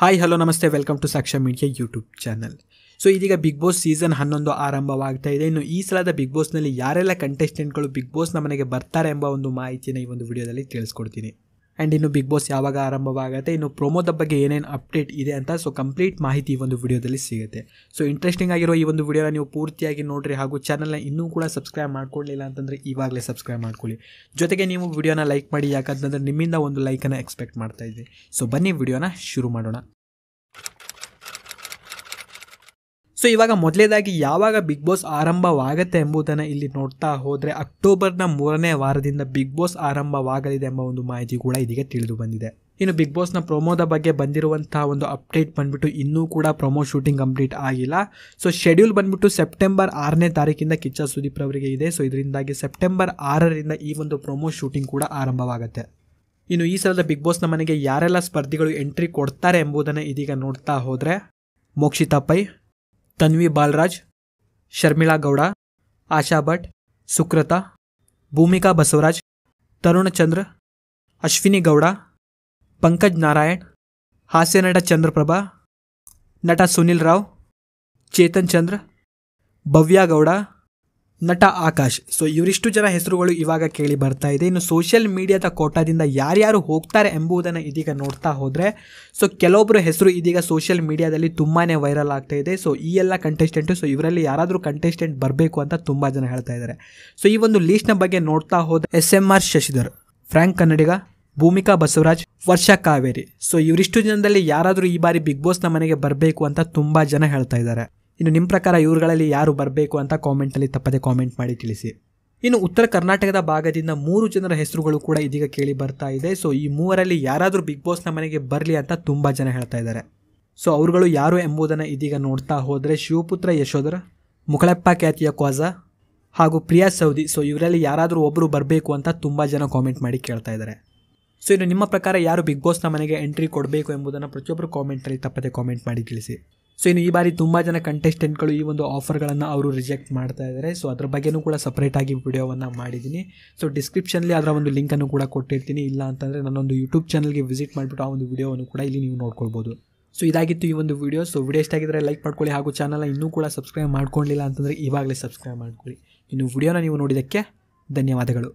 hi hello ನಮಸ್ತೆ welcome to Sakshya media YouTube channel so ಇದೀಗ Bigg Boss season ಹನ್ನೊಂದು ಆರಂಭವಾಗ್ತಾ ಇದೆ ಇನ್ನು ಈ ಸಲದ ಬಿಗ್ ಬಾಸ್ನಲ್ಲಿ ಯಾರೆಲ್ಲ ಕಂಟೆಸ್ಟೆಂಟ್ಗಳು ಬಿಗ್ ಬಾಸ್ನ ಮನೆಗೆ ಬರ್ತಾರೆ ಎಂಬ ಒಂದು ಮಾಹಿತಿಯನ್ನು ಈ ಒಂದು ವಿಡಿಯೋದಲ್ಲಿ ತಿಳಿಸ್ಕೊಡ್ತೀನಿ ಆ್ಯಂಡ್ ಇನ್ನು ಬಿಗ್ ಬಾಸ್ ಯಾವಾಗ ಆರಂಭವಾಗುತ್ತೆ ಇನ್ನು ಪ್ರೊಮೋದ ಬಗ್ಗೆ ಏನೇನು ಅಪ್ಡೇಟ್ ಇದೆ ಅಂತ ಸೊ ಕಂಪ್ಲೀಟ್ ಮಾಹಿತಿ ಈ ಒಂದು ವಿಡಿಯೋದಲ್ಲಿ ಸಿಗುತ್ತೆ ಸೊ ಇಂಟ್ರೆಸ್ಟಿಂಗ್ ಆಗಿರೋ ಈ ಒಂದು ವಿಡಿಯೋನ ನೀವು ಪೂರ್ತಿಯಾಗಿ ನೋಡಿರಿ ಹಾಗೂ ಚಾನಲ್ನ ಇನ್ನೂ ಕೂಡ ಸಬ್ಸ್ಕ್ರೈಬ್ ಮಾಡ್ಕೊಳ್ಳಿಲ್ಲ ಅಂತಂದರೆ ಈವಾಗಲೇ ಸಬ್ಸ್ಕ್ರೈಬ್ ಮಾಡ್ಕೊಳ್ಳಿ ಜೊತೆಗೆ ನೀವು ವಿಡಿಯೋನ ಲೈಕ್ ಮಾಡಿ ಯಾಕಂತಂದರೆ ನಿಮ್ಮಿಂದ ಒಂದು ಲೈಕನ್ನು ಎಕ್ಸ್ಪೆಕ್ಟ್ ಮಾಡ್ತಾ ಇದ್ದೀವಿ ಸೊ ಬನ್ನಿ ವಿಡಿಯೋನ ಶುರು ಮಾಡೋಣ ಸೊ ಇವಾಗ ಮೊದಲೇದಾಗಿ ಯಾವಾಗ ಬಿಗ್ ಬಾಸ್ ಆರಂಭವಾಗುತ್ತೆ ಎಂಬುದನ್ನು ಇಲ್ಲಿ ನೋಡ್ತಾ ಹೋದರೆ ಅಕ್ಟೋಬರ್ನ ಮೂರನೇ ವಾರದಿಂದ ಬಿಗ್ ಬಾಸ್ ಆರಂಭವಾಗಲಿದೆ ಎಂಬ ಒಂದು ಮಾಹಿತಿ ಕೂಡ ಇದೀಗ ತಿಳಿದು ಬಂದಿದೆ ಇನ್ನು ಬಿಗ್ ಬಾಸ್ನ ಪ್ರೊಮೋದ ಬಗ್ಗೆ ಬಂದಿರುವಂತಹ ಒಂದು ಅಪ್ಡೇಟ್ ಬಂದ್ಬಿಟ್ಟು ಇನ್ನೂ ಕೂಡ ಪ್ರೊಮೋ ಶೂಟಿಂಗ್ ಕಂಪ್ಲೀಟ್ ಆಗಿಲ್ಲ ಸೊ ಶೆಡ್ಯೂಲ್ ಬಂದ್ಬಿಟ್ಟು ಸೆಪ್ಟೆಂಬರ್ ಆರನೇ ತಾರೀಕಿಂದ ಕಿಚ್ಚ ಸುದೀಪ್ ಅವರಿಗೆ ಇದೆ ಸೊ ಇದರಿಂದಾಗಿ ಸೆಪ್ಟೆಂಬರ್ ಆರರಿಂದ ಈ ಒಂದು ಪ್ರೊಮೋ ಶೂಟಿಂಗ್ ಕೂಡ ಆರಂಭವಾಗುತ್ತೆ ಇನ್ನು ಈ ಸಲದ ಬಿಗ್ ಬಾಸ್ನ ಮನೆಗೆ ಯಾರೆಲ್ಲ ಸ್ಪರ್ಧಿಗಳು ಎಂಟ್ರಿ ಕೊಡ್ತಾರೆ ಎಂಬುದನ್ನು ಇದೀಗ ನೋಡ್ತಾ ಹೋದರೆ ಮೋಕ್ಷಿತಾ ಪೈ तन्वी बालराज शर्मिला गौड़ा आशा भट्ट सुक्रता भूमिका बसवराज तरुण चंद्र अश्विनी गौड़ा पंकज नारायण हास्य नट चंद्रप्रभा नट सुनील राव चेतन चंद्र भव्या गौड़ा ನಟ ಆಕಾಶ್ ಸೊ ಇವರಿಷ್ಟು ಜನ ಹೆಸರುಗಳು ಇವಾಗ ಕೇಳಿ ಬರ್ತಾ ಇದೆ ಇನ್ನು ಸೋಷಿಯಲ್ ಮೀಡಿಯಾದ ಕೋಟಾದಿಂದ ಯಾರ್ಯಾರು ಹೋಗ್ತಾರೆ ಎಂಬುದನ್ನು ಇದೀಗ ನೋಡ್ತಾ ಹೋದರೆ ಸೊ ಕೆಲವೊಬ್ಬರು ಹೆಸರು ಇದೀಗ ಸೋಷಿಯಲ್ ಮೀಡಿಯಾದಲ್ಲಿ ತುಂಬಾ ವೈರಲ್ ಆಗ್ತಾ ಇದೆ ಸೊ ಈ ಎಲ್ಲ ಕಂಟೆಸ್ಟೆಂಟು ಸೊ ಇವರಲ್ಲಿ ಯಾರಾದರೂ ಕಂಟೆಸ್ಟೆಂಟ್ ಬರಬೇಕು ಅಂತ ತುಂಬ ಜನ ಹೇಳ್ತಾ ಇದ್ದಾರೆ ಸೊ ಈ ಒಂದು ಲೀಸ್ಟ್ನ ಬಗ್ಗೆ ನೋಡ್ತಾ ಹೋದ S M R Shashidhar Frank Kannadiga Bhoomika Basavaraj Varsha Kaveri so ಇವರಿಷ್ಟು ಜನದಲ್ಲಿ ಯಾರಾದರೂ ಈ ಬಾರಿ ಬಿಗ್ ಬಾಸ್ನ ಮನೆಗೆ ಬರಬೇಕು ಅಂತ ತುಂಬ ಜನ ಹೇಳ್ತಾ ಇದ್ದಾರೆ ಇನ್ನು ನಿಮ್ಮ ಪ್ರಕಾರ ಇವ್ರುಗಳಲ್ಲಿ ಯಾರು ಬರಬೇಕು ಅಂತ ಕಾಮೆಂಟಲ್ಲಿ ತಪ್ಪದೆ ಕಾಮೆಂಟ್ ಮಾಡಿ ತಿಳಿಸಿ ಇನ್ನು ಉತ್ತರ ಕರ್ನಾಟಕದ ಭಾಗದಿಂದ ಮೂರು ಜನರ ಹೆಸರುಗಳು ಕೂಡ ಇದೀಗ ಕೇಳಿ ಬರ್ತಾ ಇದೆ ಸೊ ಈ ಮೂವರಲ್ಲಿ ಯಾರಾದರೂ ಬಿಗ್ ಬಾಸ್ನ ಮನೆಗೆ ಬರಲಿ ಅಂತ ತುಂಬ ಜನ ಹೇಳ್ತಾ ಇದ್ದಾರೆ ಸೊ ಅವರುಗಳು ಯಾರು ಎಂಬುದನ್ನು ಇದೀಗ ನೋಡ್ತಾ ಹೋದರೆ ಶಿವಪುತ್ರ ಯಶೋಧರ ಮುಕಳಪ್ಪ ಖ್ಯಾತಿಯ ಕ್ವಾಜ ಹಾಗೂ ಪ್ರಿಯಾ ಸೌದಿ ಸೊ ಇವರಲ್ಲಿ ಯಾರಾದರೂ ಒಬ್ಬರು ಬರಬೇಕು ಅಂತ ತುಂಬ ಜನ ಕಾಮೆಂಟ್ ಮಾಡಿ ಕೇಳ್ತಾ ಇದ್ದಾರೆ ಸೊ ಇನ್ನು ನಿಮ್ಮ ಪ್ರಕಾರ ಯಾರು ಬಿಗ್ ಬಾಸ್ನ ಮನೆಗೆ ಎಂಟ್ರಿ ಕೊಡಬೇಕು ಎಂಬುದನ್ನು ಪ್ರತಿಯೊಬ್ಬರು ಕಾಮೆಂಟಲ್ಲಿ ತಪ್ಪದೆ ಕಾಮೆಂಟ್ ಮಾಡಿ ತಿಳಿಸಿ ಸೊ ಇನ್ನು ಈ ಬಾರಿ ತುಂಬ ಜನ ಕಂಟೆಸ್ಟೆಂಟ್ಗಳು ಈ ಒಂದು ಆಫರ್ಗಳನ್ನು ಅವರು ರಿಜೆಕ್ಟ್ ಮಾಡ್ತಾ ಇದ್ದಾರೆ ಸೊ ಅದ್ರ ಬಗ್ಗೆನೂ ಕೂಡ ಸಪ್ರೇಟಾಗಿ ವಿಡಿಯೋವನ್ನು ಮಾಡಿದ್ದೀನಿ ಸೊ ಡಿಸ್ಕ್ರಿಪ್ಷನ್ಲಿ ಅದರ ಒಂದು ಲಿಂಕನ್ನು ಕೂಡ ಕೊಟ್ಟಿರ್ತೀನಿ ಇಲ್ಲ ಅಂತಂದರೆ ನನ್ನೊಂದು ಯೂಟ್ಯೂಬ್ ಚಾನಲ್ಗೆ ವಿಸಿಟ್ ಮಾಡಿಬಿಟ್ಟು ಆ ಒಂದು ವಿಡಿಯೋವನ್ನು ಕೂಡ ಇಲ್ಲಿ ನೀವು ನೋಡ್ಕೊಳ್ಬೋದು ಸೊ ಇದಾಗಿತ್ತು ಈ ಒಂದು ವಿಡಿಯೋ ಸೊ ವಿಡಿಯೋ ಇಷ್ಟ ಲೈಕ್ ಮಾಡ್ಕೊಳ್ಳಿ ಹಾಗೂ ಚಾನಲ್ನ ಇನ್ನೂ ಕೂಡ ಸಬ್ಸ್ಕ್ರೈಬ್ ಮಾಡ್ಕೊಂಡಿಲ್ಲ ಅಂತಂದರೆ ಇವಾಗಲೇ ಸಬ್ಸ್ಕ್ರೈಬ್ ಮಾಡ್ಕೊಳ್ಳಿ ಇನ್ನು ವಿಡಿಯೋನ ನೀವು ನೋಡಿದ್ದಕ್ಕೆ ಧನ್ಯವಾದಗಳು